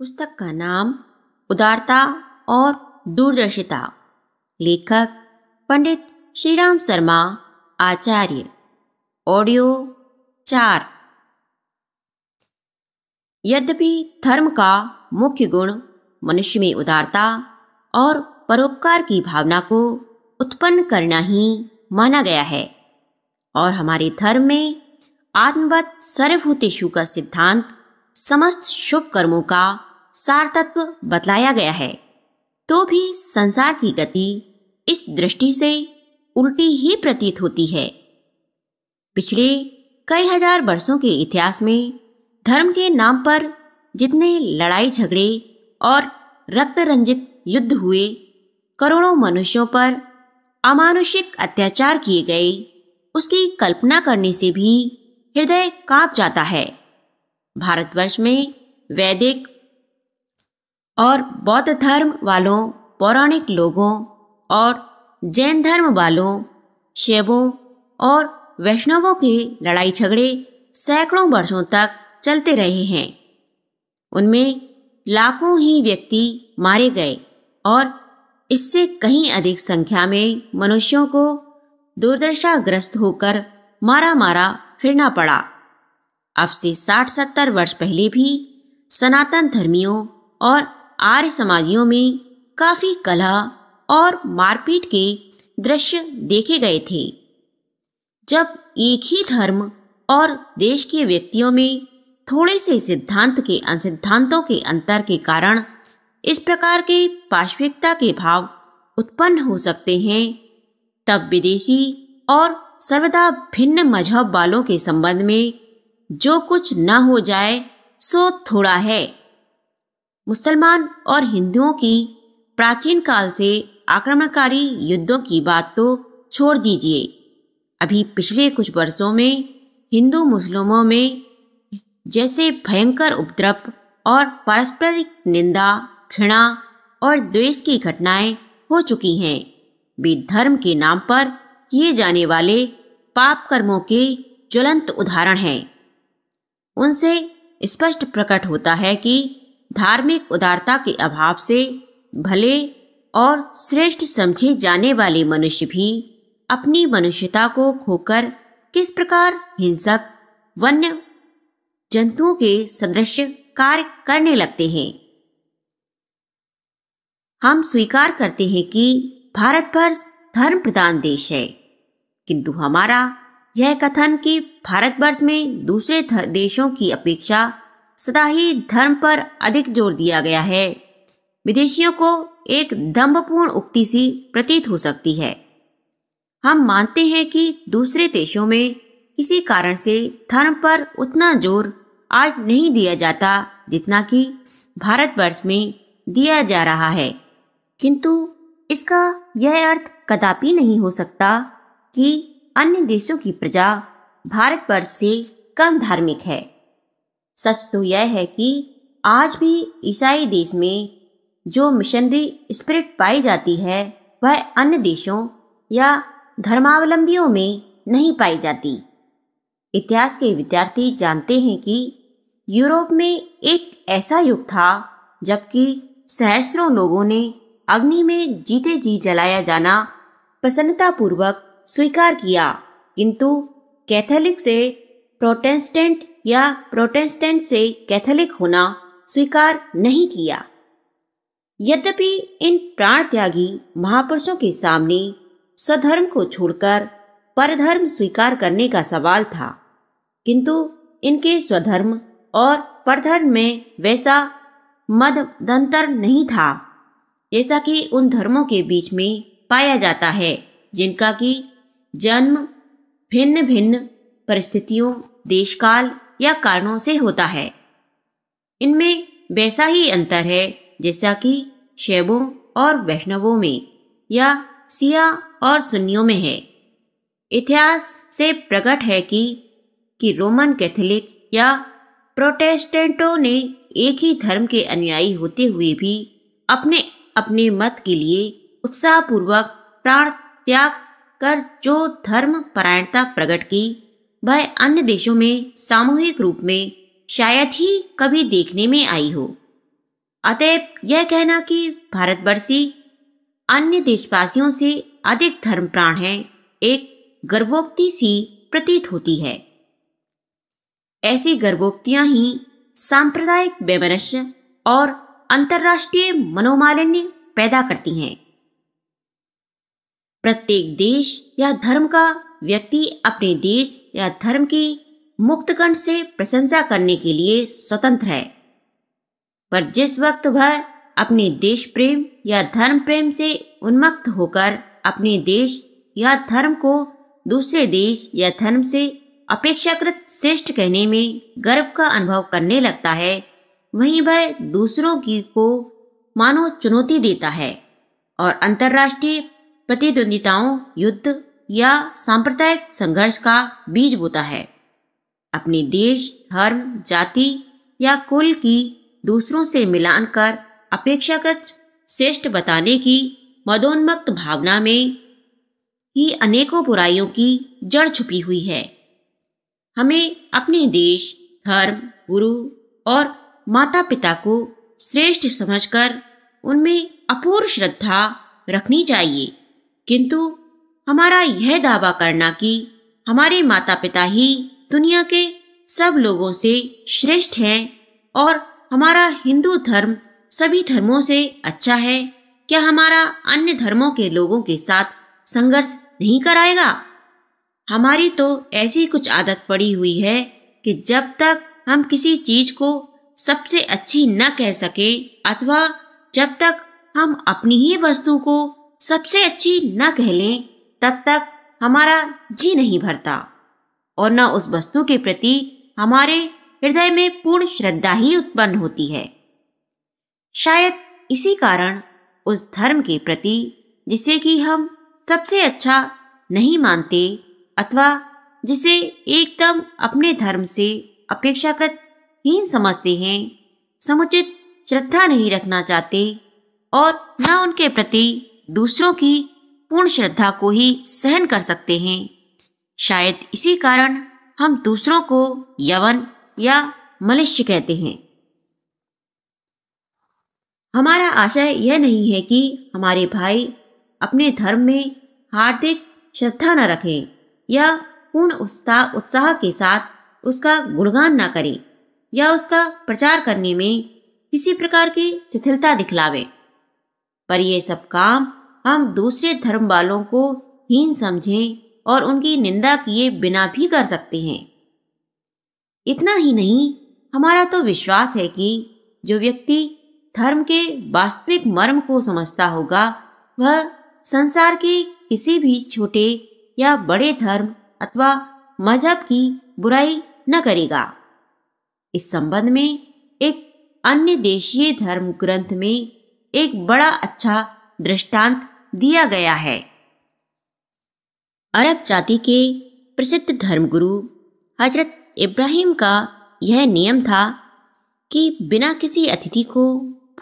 पुस्तक का नाम उदारता और दूरदर्शिता लेखक पंडित श्रीराम शर्मा आचार्य ऑडियो चार यद्यपि धर्म का मुख्य गुण मनुष्य में उदारता और परोपकार की भावना को उत्पन्न करना ही माना गया है और हमारे धर्म में आत्मवत सर्वभूतेशु का सिद्धांत समस्त शुभ कर्मों का सार तत्व बतलाया गया है तो भी संसार की गति इस दृष्टि से उल्टी ही प्रतीत होती है पिछले कई हजार वर्षों के इतिहास में धर्म के नाम पर जितने लड़ाई झगड़े और रक्त रंजित युद्ध हुए करोड़ों मनुष्यों पर अमानुषिक अत्याचार किए गए उसकी कल्पना करने से भी हृदय कांप जाता है भारतवर्ष में वैदिक और बौद्ध धर्म वालों पौराणिक लोगों और जैन धर्म वालों शैवों और वैष्णवों की लड़ाई झगड़े सैकड़ों वर्षों तक चलते रहे हैं उनमें लाखों ही व्यक्ति मारे गए और इससे कहीं अधिक संख्या में मनुष्यों को दुर्दशाग्रस्त होकर मारा मारा फिरना पड़ा अब से साठ सत्तर वर्ष पहले भी सनातन धर्मियों और आर्य समाजियों में काफी कलह और मारपीट के दृश्य देखे गए थे जब एक ही धर्म और देश के व्यक्तियों में थोड़े से सिद्धांत के सिद्धांतों के अंतर के कारण इस प्रकार के पाश्विकता के भाव उत्पन्न हो सकते हैं तब विदेशी और सर्वदा भिन्न मजहब वालों के संबंध में जो कुछ न हो जाए सो थोड़ा है मुसलमान और हिंदुओं की प्राचीन काल से आक्रमणकारी युद्धों की बात तो छोड़ दीजिए अभी पिछले कुछ वर्षों में हिंदू मुस्लिमों में जैसे भयंकर उपद्रव और पारस्परिक निंदा घृणा और द्वेष की घटनाएं हो चुकी हैं वे धर्म के नाम पर किए जाने वाले पाप कर्मों के ज्वलंत उदाहरण हैं उनसे स्पष्ट प्रकट होता है कि धार्मिक उदारता के अभाव से भले और श्रेष्ठ समझे जाने वाले मनुष्य भी अपनी मनुष्यता को खोकर किस प्रकार हिंसक वन्य जंतुओं के सदृश कार्य करने लगते हैं हम स्वीकार करते हैं कि भारतवर्ष धर्म प्रधान देश है किंतु हमारा यह कथन कि भारतवर्ष में दूसरे देशों की अपेक्षा सदाही धर्म पर अधिक जोर दिया गया है विदेशियों को एक दम्भपूर्ण उक्ति सी प्रतीत हो सकती है हम मानते हैं कि दूसरे देशों में किसी कारण से धर्म पर उतना जोर आज नहीं दिया जाता जितना कि भारतवर्ष में दिया जा रहा है किंतु इसका यह अर्थ कदापि नहीं हो सकता कि अन्य देशों की प्रजा भारतवर्ष से कम धार्मिक है सच तो यह है कि आज भी ईसाई देश में जो मिशनरी स्पिरिट पाई जाती है वह अन्य देशों या धर्मावलंबियों में नहीं पाई जाती इतिहास के विद्यार्थी जानते हैं कि यूरोप में एक ऐसा युग था जबकि सहस्रों लोगों ने अग्नि में जीते जी जलाया जाना प्रसन्नतापूर्वक स्वीकार किया किंतु कैथोलिक से प्रोटेस्टेंट या प्रोटेस्टेंट से कैथोलिक होना स्वीकार नहीं किया यद्यपि इन प्राण त्यागी महापुरुषों के सामने स्वधर्म को छोड़कर परधर्म स्वीकार करने का सवाल था किंतु इनके स्वधर्म और परधर्म में वैसा मदंतर नहीं था जैसा कि उन धर्मों के बीच में पाया जाता है जिनका कि जन्म भिन्न भिन्न परिस्थितियों देशकाल या कारणों से होता है इनमें वैसा ही अंतर है जैसा कि शैबों और वैष्णवों में या सिया और सुन्नियों में है इतिहास से प्रकट है कि कि रोमन कैथोलिक या प्रोटेस्टेंटों ने एक ही धर्म के अनुयायी होते हुए भी अपने अपने मत के लिए उत्साहपूर्वक प्राण त्याग कर जो धर्म परायणता प्रकट की वह अन्य देशों में सामूहिक रूप में शायद ही कभी देखने में आई हो अतः यह कहना कि भारतवर्षी अन्य देशवासियों से अधिक धर्म प्राण है एक गर्भोक्ति सी प्रतीत होती है ऐसी गर्भोक्तियां ही सांप्रदायिक वैमनस्य और अंतर्राष्ट्रीय मनोमालिन्य पैदा करती हैं प्रत्येक देश या धर्म का व्यक्ति अपने देश या धर्म की मुक्तकंठ से प्रशंसा करने के लिए स्वतंत्र है पर जिस वक्त वह अपने देश प्रेम या धर्म प्रेम से उन्मुक्त होकर अपने देश या धर्म को दूसरे देश या धर्म से अपेक्षाकृत श्रेष्ठ कहने में गर्व का अनुभव करने लगता है वहीं वह दूसरों की को मानो चुनौती देता है और अंतर्राष्ट्रीय प्रतिद्वंदिताओं युद्ध या सांप्रदायिक संघर्ष का बीज बोता है अपने देश धर्म जाति या कुल की दूसरों से मिलान कर अपेक्षाकृत श्रेष्ठ बताने की मदोन्मक्त भावना में ही अनेकों बुराइयों की जड़ छुपी हुई है हमें अपने देश धर्म गुरु और माता पिता को श्रेष्ठ समझकर उनमें अपूर्व श्रद्धा रखनी चाहिए किंतु हमारा यह दावा करना कि हमारे माता पिता ही दुनिया के सब लोगों से श्रेष्ठ हैं और हमारा हिंदू धर्म सभी धर्मों से अच्छा है क्या हमारा अन्य धर्मों के लोगों के साथ संघर्ष नहीं कराएगा हमारी तो ऐसी कुछ आदत पड़ी हुई है कि जब तक हम किसी चीज को सबसे अच्छी न कह सके अथवा जब तक हम अपनी ही वस्तु को सबसे अच्छी न कह लें तब तक हमारा जी नहीं भरता और न उस वस्तु के प्रति हमारे हृदय में पूर्ण श्रद्धा ही उत्पन्न होती है शायद इसी कारण उस धर्म के प्रति जिसे कि हम सबसे अच्छा नहीं मानते अथवा जिसे एकदम अपने धर्म से अपेक्षाकृत हीन समझते हैं समुचित श्रद्धा नहीं रखना चाहते और न उनके प्रति दूसरों की पूर्ण श्रद्धा को ही सहन कर सकते हैं शायद इसी कारण हम दूसरों को यवन या मनुष्य कहते हैं हमारा आशय यह नहीं है कि हमारे भाई अपने धर्म में हार्दिक श्रद्धा न रखें या पूर्ण उत्साह उत्साह के साथ उसका गुणगान न करें या उसका प्रचार करने में किसी प्रकार की शिथिलता दिखलावे पर यह सब काम हम दूसरे धर्म वालों को हीन समझें और उनकी निंदा किए बिना भी कर सकते हैं इतना ही नहीं हमारा तो विश्वास है कि जो व्यक्ति धर्म के वास्तविक मर्म को समझता होगा वह संसार के किसी भी छोटे या बड़े धर्म अथवा मजहब की बुराई न करेगा इस संबंध में एक अन्य देशीय धर्म ग्रंथ में एक बड़ा अच्छा दृष्टांत दिया गया है अरब जाति के प्रसिद्ध धर्मगुरु हजरत इब्राहिम का यह नियम था कि बिना किसी अतिथि को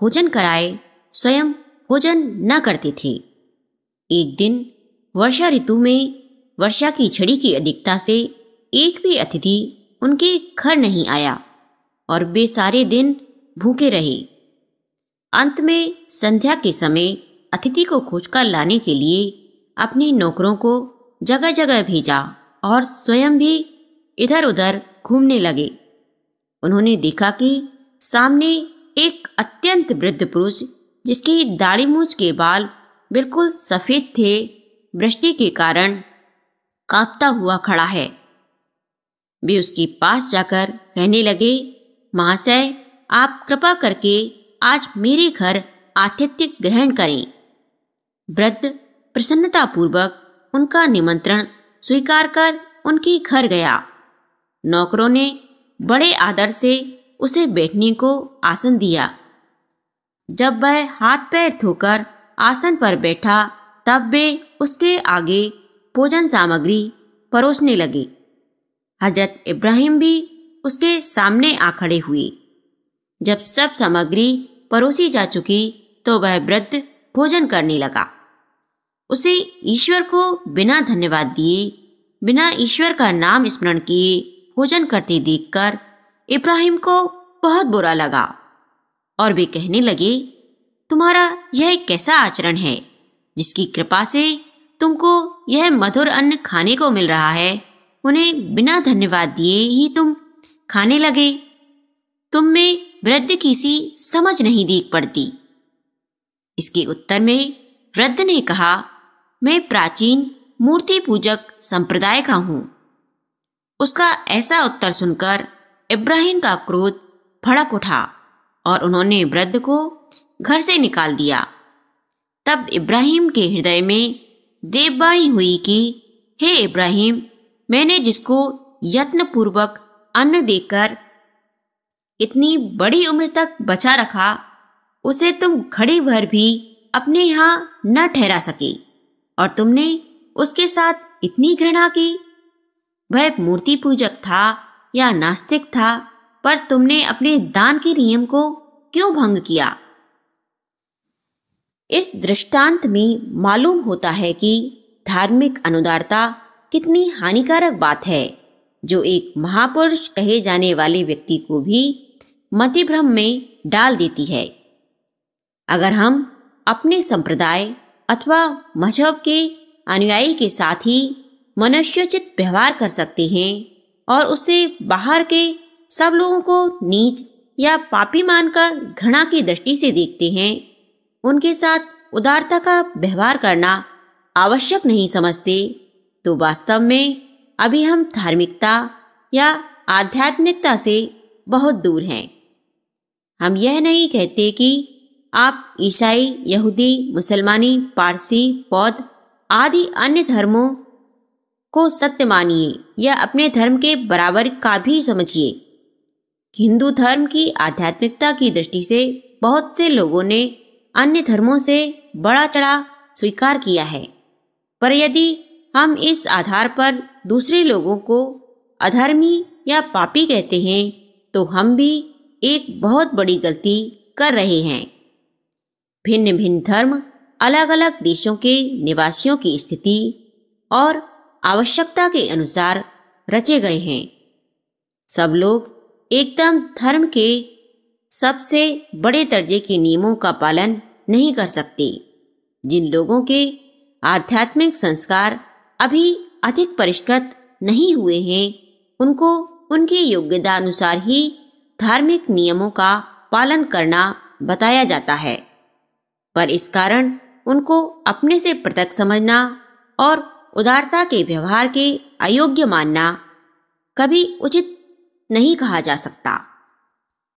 भोजन कराए स्वयं भोजन न करते थे एक दिन वर्षा ऋतु में वर्षा की छड़ी की अधिकता से एक भी अतिथि उनके घर नहीं आया और वे सारे दिन भूखे रहे अंत में संध्या के समय अतिथि को खोजकर लाने के लिए अपने नौकरों को जगह जगह भेजा और स्वयं भी इधर उधर घूमने लगे उन्होंने देखा कि सामने एक अत्यंत वृद्ध पुरुष जिसकी दाढ़ी मूछ के बाल बिल्कुल सफ़ेद थे वृष्टि के कारण कांपता हुआ खड़ा है वे उसके पास जाकर कहने लगे महाशय आप कृपा करके आज मेरे घर आतिथ्य ग्रहण करें वृद्ध प्रसन्नतापूर्वक उनका निमंत्रण स्वीकार कर उनके घर गया नौकरों ने बड़े आदर से उसे बैठने को आसन दिया जब वह हाथ पैर धोकर आसन पर बैठा तब वे उसके आगे भोजन सामग्री परोसने लगे हजरत इब्राहिम भी उसके सामने आ खड़े हुए जब सब सामग्री परोसी जा चुकी तो वह वृद्ध भोजन करने लगा उसे ईश्वर को बिना धन्यवाद दिए बिना ईश्वर का नाम स्मरण किए भोजन करते देखकर इब्राहिम को बहुत बुरा लगा और वे कहने लगे तुम्हारा यह कैसा आचरण है जिसकी कृपा से तुमको यह मधुर अन्न खाने को मिल रहा है उन्हें बिना धन्यवाद दिए ही तुम खाने लगे तुम में वृद्ध की सी समझ नहीं देख पड़ती इसके उत्तर में वृद्ध ने कहा मैं प्राचीन मूर्ति पूजक संप्रदाय का हूं उसका ऐसा उत्तर सुनकर इब्राहिम का क्रोध भड़क उठा और उन्होंने वृद्ध को घर से निकाल दिया तब इब्राहिम के हृदय में देववाणी हुई कि हे इब्राहिम मैंने जिसको यत्नपूर्वक अन्न देकर इतनी बड़ी उम्र तक बचा रखा उसे तुम घड़ी भर भी अपने यहाँ न ठहरा सके और तुमने उसके साथ इतनी घृणा की वह मूर्ति पूजक था या नास्तिक था पर तुमने अपने दान के नियम को क्यों भंग किया इस दृष्टांत में मालूम होता है कि धार्मिक अनुदारता कितनी हानिकारक बात है जो एक महापुरुष कहे जाने वाले व्यक्ति को भी मतिभ्रम में डाल देती है अगर हम अपने संप्रदाय अथवा मजहब के अनुयायी के साथ ही मनुष्योचित व्यवहार कर सकते हैं और उसे बाहर के सब लोगों को नीच या पापी मानकर घृणा की दृष्टि से देखते हैं उनके साथ उदारता का व्यवहार करना आवश्यक नहीं समझते तो वास्तव में अभी हम धार्मिकता या आध्यात्मिकता से बहुत दूर हैं हम यह नहीं कहते कि आप ईसाई यहूदी मुसलमानी पारसी बौद्ध आदि अन्य धर्मों को सत्य मानिए या अपने धर्म के बराबर का भी समझिए हिंदू धर्म की आध्यात्मिकता की दृष्टि से बहुत से लोगों ने अन्य धर्मों से बड़ा चढ़ा स्वीकार किया है पर यदि हम इस आधार पर दूसरे लोगों को अधर्मी या पापी कहते हैं तो हम भी एक बहुत बड़ी गलती कर रहे हैं भिन्न भिन्न धर्म अलग अलग देशों के निवासियों की स्थिति और आवश्यकता के अनुसार रचे गए हैं सब लोग एकदम धर्म के सबसे बड़े दर्जे के नियमों का पालन नहीं कर सकते जिन लोगों के आध्यात्मिक संस्कार अभी अधिक परिष्कृत नहीं हुए हैं उनको उनके योग्यता अनुसार ही धार्मिक नियमों का पालन करना बताया जाता है पर इस कारण उनको अपने से पृथक समझना और उदारता के व्यवहार के अयोग्य मानना कभी उचित नहीं कहा जा सकता